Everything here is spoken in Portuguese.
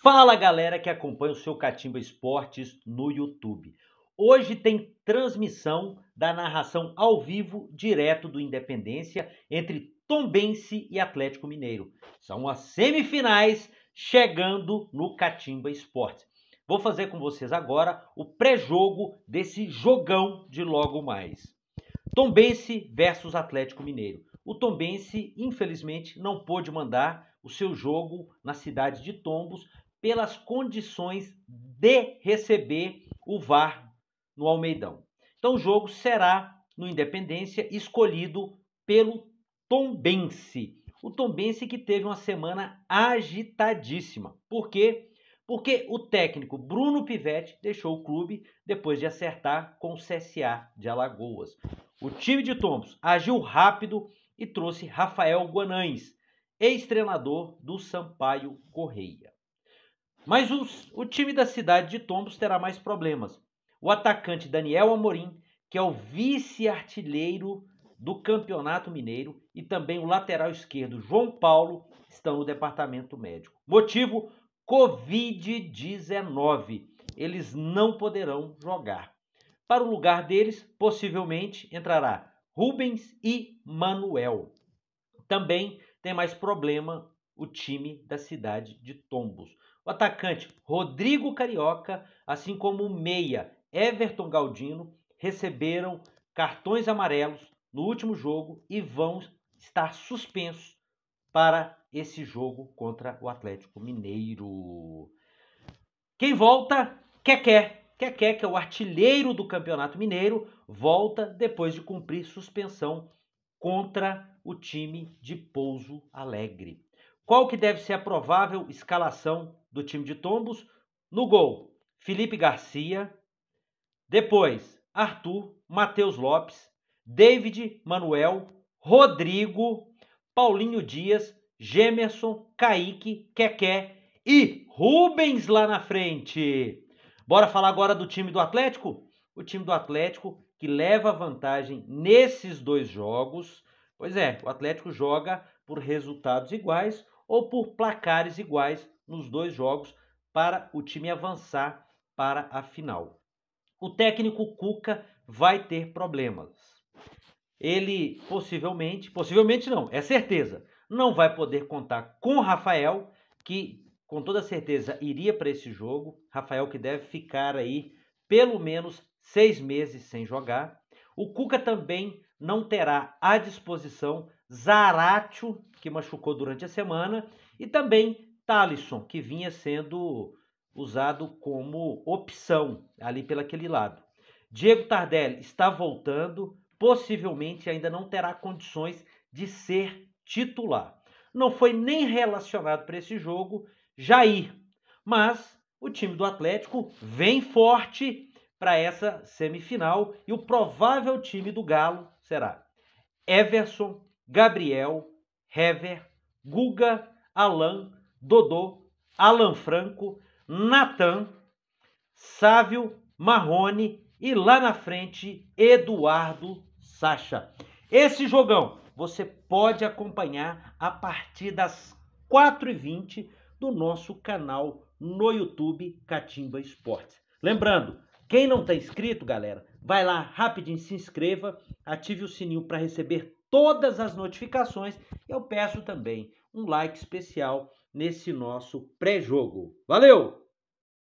Fala galera que acompanha o seu Catimba Esportes no YouTube. Hoje tem transmissão da narração ao vivo direto do Independência entre Tombense e Atlético Mineiro. São as semifinais chegando no Catimba Esportes. Vou fazer com vocês agora o pré-jogo desse jogão de logo mais. Tombense versus Atlético Mineiro. O Tombense, infelizmente, não pôde mandar o seu jogo na cidade de Tombos pelas condições de receber o VAR no Almeidão. Então o jogo será no Independência escolhido pelo Tombense. O Tombense que teve uma semana agitadíssima. Por quê? Porque o técnico Bruno Pivetti deixou o clube depois de acertar com o CSA de Alagoas. O time de Tombos agiu rápido e trouxe Rafael Guanães, ex-treinador do Sampaio Correia. Mas os, o time da cidade de Tombos terá mais problemas. O atacante Daniel Amorim, que é o vice-artilheiro do Campeonato Mineiro, e também o lateral esquerdo João Paulo, estão no departamento médico. Motivo: Covid-19. Eles não poderão jogar. Para o lugar deles, possivelmente entrará Rubens e Manuel. Também tem mais problema o time da cidade de Tombos. O atacante Rodrigo Carioca, assim como o meia Everton Galdino, receberam cartões amarelos no último jogo e vão estar suspensos para esse jogo contra o Atlético Mineiro. Quem volta? Keké. Keké, que é o artilheiro do Campeonato Mineiro, volta depois de cumprir suspensão contra o time de Pouso Alegre. Qual que deve ser a provável escalação do time de Tombos. No gol, Felipe Garcia. Depois, Arthur, Matheus Lopes, David Manuel, Rodrigo, Paulinho Dias, Gemerson, Kaique, Keké e Rubens lá na frente. Bora falar agora do time do Atlético? O time do Atlético que leva vantagem nesses dois jogos. Pois é, o Atlético joga por resultados iguais ou por placares iguais nos dois jogos para o time avançar para a final. O técnico Cuca vai ter problemas. Ele possivelmente, possivelmente não, é certeza, não vai poder contar com Rafael, que com toda certeza iria para esse jogo. Rafael que deve ficar aí pelo menos seis meses sem jogar. O Cuca também não terá à disposição Zaratio, que machucou durante a semana, e também Talisson, que vinha sendo usado como opção ali pelaquele lado. Diego Tardelli está voltando, possivelmente ainda não terá condições de ser titular. Não foi nem relacionado para esse jogo Jair, mas o time do Atlético vem forte para essa semifinal e o provável time do Galo será Everson, Gabriel, Hever, Guga, Alain, Dodô, Alan Franco, Natan, Sávio Marrone e lá na frente Eduardo Sacha. Esse jogão você pode acompanhar a partir das 4h20 do nosso canal no YouTube Catimba Esportes. Lembrando, quem não está inscrito, galera, vai lá rapidinho, se inscreva, ative o sininho para receber todas as notificações. Eu peço também um like especial nesse nosso pré-jogo. Valeu!